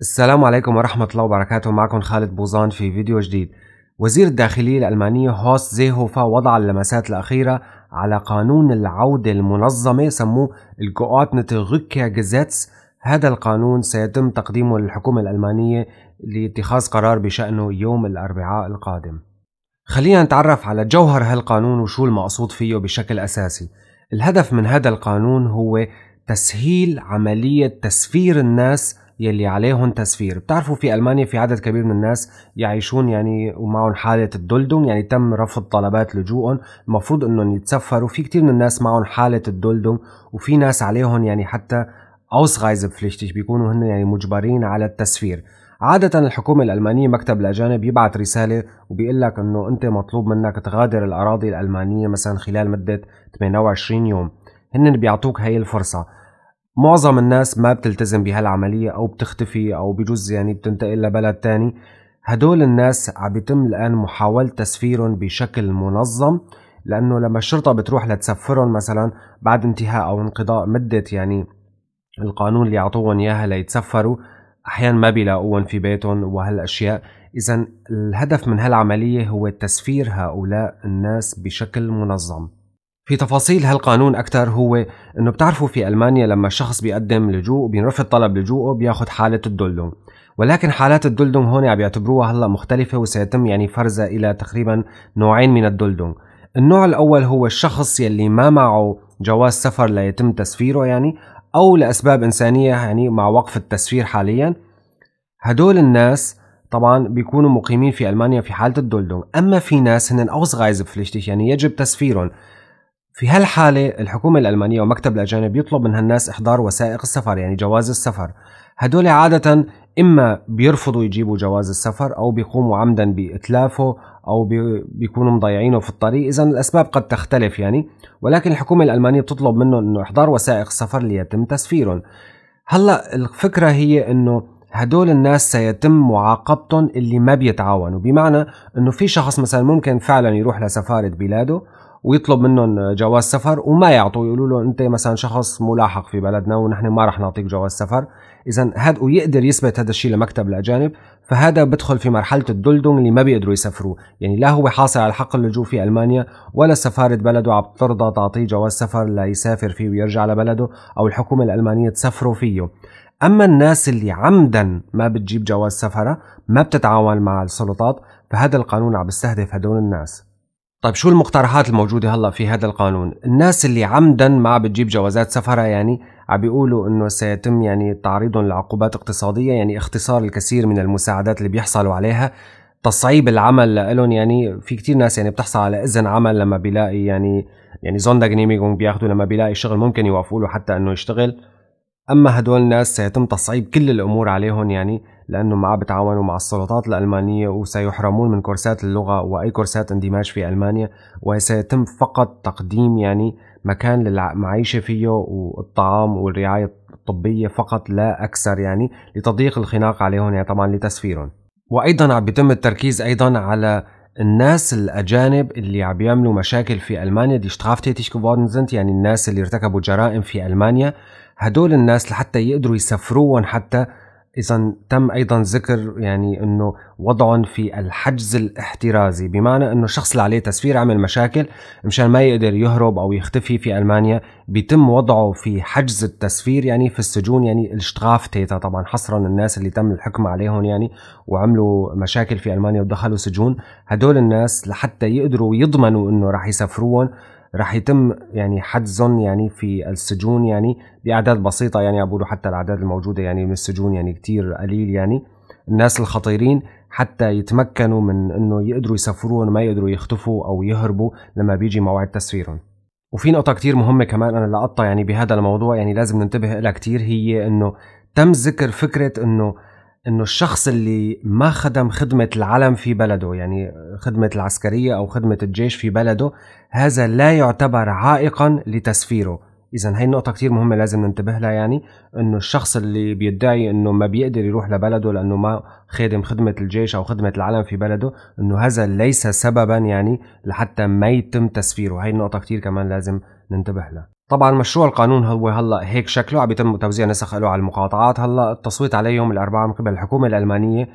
السلام عليكم ورحمة الله وبركاته معكم خالد بوزان في فيديو جديد وزير الداخلية الألمانية هوست زيهوفا وضع اللمسات الأخيرة على قانون العودة المنظمة سموه الجواتنت غكيا جزيتس هذا القانون سيتم تقديمه للحكومة الألمانية لاتخاذ قرار بشأنه يوم الأربعاء القادم خلينا نتعرف على جوهر هالقانون وشو المقصود فيه بشكل أساسي الهدف من هذا القانون هو تسهيل عملية تسفير الناس يلي عليهم تسفير بتعرفوا في ألمانيا في عدد كبير من الناس يعيشون يعني ومعهم حالة الدلدم يعني تم رفض طلبات لجوءهم المفروض أنهم يتسفروا في كتير من الناس معهم حالة الدلدم وفي ناس عليهم يعني حتى Ausreisepflichtig بيكونوا هن يعني مجبرين على التسفير عادة الحكومة الألمانية مكتب الأجانب يبعت رسالة وبيقول لك إنه أنت مطلوب منك تغادر الأراضي الألمانية مثلا خلال مدة 28 يوم هن بيعطوك هاي الفرصة معظم الناس ما بتلتزم بهالعملية أو بتختفي أو بجوز يعني بتنتقل لبلد تاني هدول الناس عم بيتم الآن محاولة تسفيرهم بشكل منظم لأنه لما الشرطة بتروح لتسفرهم مثلا بعد انتهاء أو انقضاء مدة يعني القانون اللي عطوهم إياها ليتسفروا أحيانا ما بيلاقوهم في بيتهم وهالأشياء إذا الهدف من هالعملية هو تسفير هؤلاء الناس بشكل منظم في تفاصيل هالقانون أكثر هو إنه بتعرفوا في ألمانيا لما الشخص بيقدم لجوء بينرفض طلب لجوءه بياخذ حالة الدلدم ولكن حالات الدلدم هون عم يعتبروها هلا مختلفة وسيتم يعني فرزها إلى تقريبا نوعين من الدلدم النوع الأول هو الشخص يلي ما معه جواز سفر ليتم تسفيره يعني أو لأسباب إنسانية يعني مع وقف التسفير حاليا هدول الناس طبعا بيكونوا مقيمين في ألمانيا في حالة الدلدم أما في ناس هن بفليشتيش يعني يجب تسفيرهم في هالحالة الحكومة الألمانية ومكتب الأجانب يطلب من هالناس إحضار وثائق السفر يعني جواز السفر هدول عادة إما بيرفضوا يجيبوا جواز السفر أو بيقوموا عمدا بإتلافه أو بيكونوا مضيعينه في الطريق إذا الأسباب قد تختلف يعني ولكن الحكومة الألمانية بتطلب منهم أنه إحضار وثائق السفر ليتم تسفيرهم هلا الفكرة هي أنه هدول الناس سيتم معاقبتهم اللي ما بيتعاونوا بمعنى انه في شخص مثلا ممكن فعلا يروح لسفارة بلاده ويطلب منهم جواز سفر وما يعطوا يقولوا له انت مثلا شخص ملاحق في بلدنا ونحن ما رح نعطيك جواز سفر اذا هذا ويقدر يثبت هذا الشيء لمكتب الاجانب فهذا بدخل في مرحله الدلدون اللي ما بيقدروا يسافروا يعني لا هو حاصل على حق اللجوء في المانيا ولا سفاره بلده عم ترضى تعطيه جواز سفر ليسافر فيه ويرجع لبلده او الحكومه الالمانيه تسفره فيه اما الناس اللي عمدا ما بتجيب جواز سفره ما بتتعاون مع السلطات فهذا القانون عم يستهدف هدول الناس طيب شو المقترحات الموجودة هلا في هذا القانون؟ الناس اللي عمدا ما بتجيب جوازات سفرها يعني عم بيقولوا انه سيتم يعني تعريضهم لعقوبات اقتصادية يعني اختصار الكثير من المساعدات اللي بيحصلوا عليها تصعيب العمل لهم يعني في كتير ناس يعني بتحصل على اذن عمل لما بيلاقي يعني يعني زوندغنيميغون بياخذوا لما بيلاقي شغل ممكن يوافقوا له حتى انه يشتغل اما هدول الناس سيتم تصعيب كل الامور عليهم يعني لأنه ما بتعاونوا مع السلطات الألمانية وسيحرمون من كورسات اللغة وأي كورسات اندماج في ألمانيا وسيتم فقط تقديم يعني مكان للمعيشة فيه والطعام والرعاية الطبية فقط لا أكثر يعني لتضييق الخناق عليهم يعني طبعا لتسفيرهم وأيضا عم بيتم التركيز أيضا على الناس الأجانب اللي عم بيعملوا مشاكل في ألمانيا دي شترافتيتش يعني الناس اللي ارتكبوا جرائم في ألمانيا هدول الناس لحتى يقدروا يسفروهم حتى اذا تم ايضا ذكر يعني انه وضعهم في الحجز الاحترازي بمعنى انه الشخص اللي عليه تسفير عمل مشاكل مشان ما يقدر يهرب او يختفي في المانيا بيتم وضعه في حجز التسفير يعني في السجون يعني الاشتغاف تيتا طبعا حصرا الناس اللي تم الحكم عليهم يعني وعملوا مشاكل في المانيا ودخلوا سجون هدول الناس لحتى يقدروا يضمنوا انه راح يسافروهم رح يتم يعني حجزهم يعني في السجون يعني باعداد بسيطه يعني بقولوا حتى الاعداد الموجوده يعني من السجون يعني كتير قليل يعني الناس الخطيرين حتى يتمكنوا من انه يقدروا يسافرون ما يقدروا يختفوا او يهربوا لما بيجي موعد تسفيرهم وفي نقطة كتير مهمة كمان أنا لقطتها يعني بهذا الموضوع يعني لازم ننتبه لها كتير هي إنه تم ذكر فكرة إنه انه الشخص اللي ما خدم خدمه العلم في بلده يعني خدمه العسكريه او خدمه الجيش في بلده هذا لا يعتبر عائقا لتسفيره اذا هي النقطه كتير مهمه لازم ننتبه لها يعني انه الشخص اللي بيدعي انه ما بيقدر يروح لبلده لانه ما خادم خدمه الجيش او خدمه العلم في بلده انه هذا ليس سببا يعني لحتى ما يتم تسفيره هي النقطه كتير كمان لازم ننتبه لها طبعا مشروع القانون هو هلا هيك شكله عم يتم توزيع نسخ له على المقاطعات هلا التصويت عليه يوم الاربعاء من قبل الحكومه الالمانيه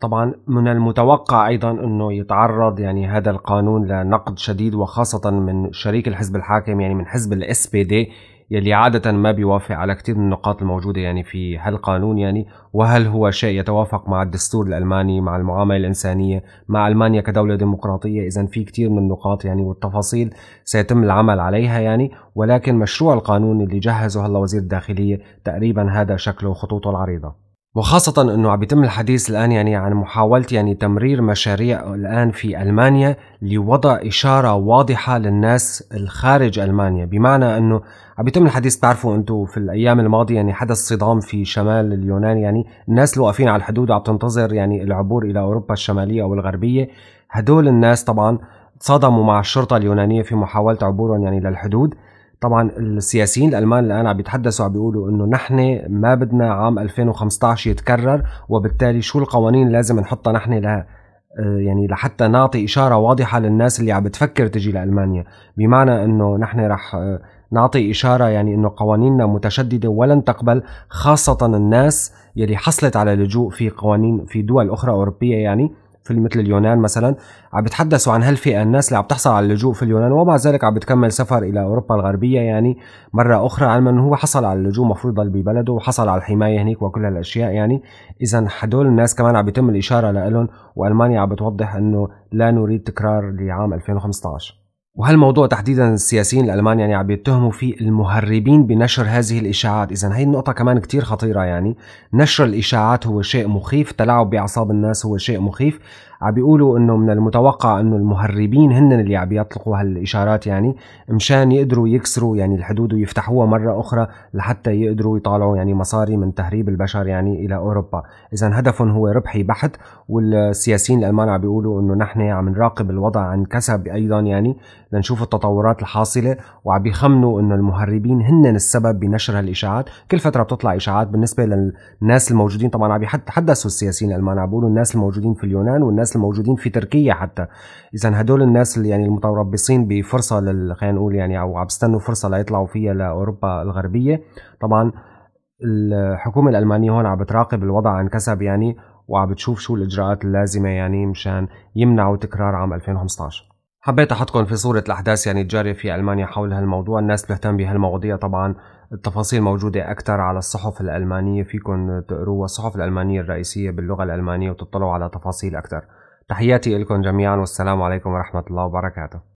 طبعا من المتوقع ايضا انه يتعرض يعني هذا القانون لنقد شديد وخاصه من شريك الحزب الحاكم يعني من حزب الاس بي دي يلي عادة ما بيوافق على كثير من النقاط الموجودة يعني في هالقانون يعني وهل هو شيء يتوافق مع الدستور الألماني مع المعاملة الإنسانية مع ألمانيا كدولة ديمقراطية إذا في كثير من النقاط يعني والتفاصيل سيتم العمل عليها يعني ولكن مشروع القانون اللي جهزه هلا وزير الداخلية تقريبا هذا شكله خطوطه العريضة وخاصة أنه عم يتم الحديث الآن يعني عن محاولة يعني تمرير مشاريع الآن في ألمانيا لوضع إشارة واضحة للناس الخارج ألمانيا بمعنى أنه عم يتم الحديث تعرفوا أنتم في الأيام الماضية يعني حدث صدام في شمال اليونان يعني الناس اللي واقفين على الحدود وعم تنتظر يعني العبور إلى أوروبا الشمالية أو الغربية هدول الناس طبعا صدموا مع الشرطة اليونانية في محاولة عبورهم يعني للحدود طبعا السياسيين الالمان الان عم بيتحدثوا عم بيقولوا انه نحن ما بدنا عام 2015 يتكرر وبالتالي شو القوانين لازم نحطها نحن ل آه، يعني لحتى نعطي اشاره واضحه للناس اللي عم بتفكر تجي لالمانيا بمعنى انه نحن رح آه، نعطي إشارة يعني أنه قوانيننا متشددة ولن تقبل خاصة الناس يلي حصلت على لجوء في قوانين في دول أخرى أوروبية يعني فيلم مثل اليونان مثلا عم بيتحدثوا عن هالفئه الناس اللي عم تحصل على اللجوء في اليونان ومع ذلك عم بتكمل سفر الى اوروبا الغربيه يعني مره اخرى علما انه هو حصل على اللجوء مفروض يضل ببلده وحصل على الحمايه هنيك وكل هالاشياء يعني اذا هدول الناس كمان عم يتم الاشاره لهم والمانيا عم بتوضح انه لا نريد تكرار لعام 2015 وهالموضوع تحديدا السياسيين الالمان يعني عم يتهموا فيه المهربين بنشر هذه الاشاعات، اذا هي النقطة كمان كتير خطيرة يعني، نشر الاشاعات هو شيء مخيف، تلاعب باعصاب الناس هو شيء مخيف، عم بيقولوا انه من المتوقع انه المهربين هن اللي عم يطلقوا هالاشارات يعني مشان يقدروا يكسروا يعني الحدود ويفتحوها مره اخرى لحتى يقدروا يطالعوا يعني مصاري من تهريب البشر يعني الى اوروبا، اذا هدفهم هو ربحي بحت والسياسيين الالمان عم بيقولوا انه نحن عم نراقب الوضع عن كسب ايضا يعني لنشوف التطورات الحاصله وعم بيخمنوا انه المهربين هن السبب بنشر هالاشاعات، كل فتره بتطلع اشاعات بالنسبه للناس الموجودين طبعا عم يتحدثوا السياسيين الالمان عم بيقولوا الناس الموجودين في اليونان والناس الناس الموجودين في تركيا حتى اذا هدول الناس اللي يعني المتربصين بفرصه لل خلينا نقول يعني او عم بيستنوا فرصه ليطلعوا فيها لاوروبا الغربيه طبعا الحكومه الالمانيه هون عم بتراقب الوضع عن كسب يعني وعم بتشوف شو الاجراءات اللازمه يعني مشان يمنعوا تكرار عام 2015 حبيت احطكم في صوره الاحداث يعني الجاريه في المانيا حول هالموضوع الناس بتهتم بهالمواضيع طبعا التفاصيل موجودة أكثر على الصحف الألمانية فيكم تقروها الصحف الألمانية الرئيسية باللغة الألمانية وتطلعوا على تفاصيل أكثر تحياتي لكم جميعا والسلام عليكم ورحمة الله وبركاته